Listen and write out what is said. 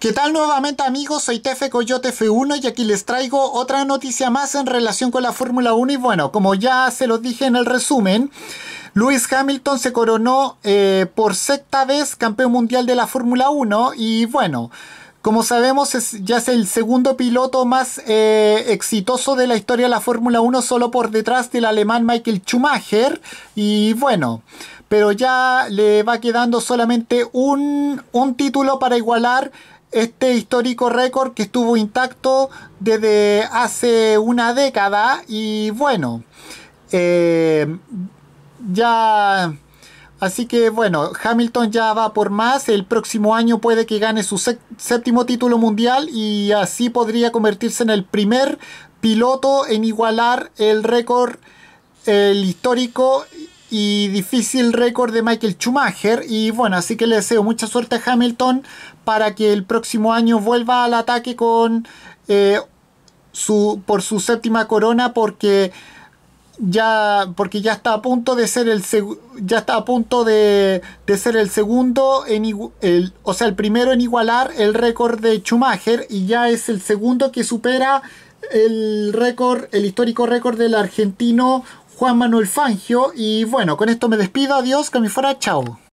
¿Qué tal nuevamente amigos? Soy Tefe Coyote F1 y aquí les traigo otra noticia más en relación con la Fórmula 1 y bueno, como ya se los dije en el resumen, Lewis Hamilton se coronó eh, por sexta vez campeón mundial de la Fórmula 1 y bueno, como sabemos, ya es el segundo piloto más eh, exitoso de la historia de la Fórmula 1, solo por detrás del alemán Michael Schumacher. Y bueno, pero ya le va quedando solamente un, un título para igualar este histórico récord que estuvo intacto desde hace una década y bueno, eh, ya... Así que bueno, Hamilton ya va por más, el próximo año puede que gane su séptimo título mundial y así podría convertirse en el primer piloto en igualar el récord, el histórico y difícil récord de Michael Schumacher. Y bueno, así que le deseo mucha suerte a Hamilton para que el próximo año vuelva al ataque con eh, su, por su séptima corona porque ya porque ya está a punto de ser el ya está a punto de, de ser el segundo en el, o sea el primero en igualar el récord de Schumacher y ya es el segundo que supera el récord el histórico récord del argentino Juan Manuel Fangio. Y bueno, con esto me despido. Adiós, que me fuera. Chao.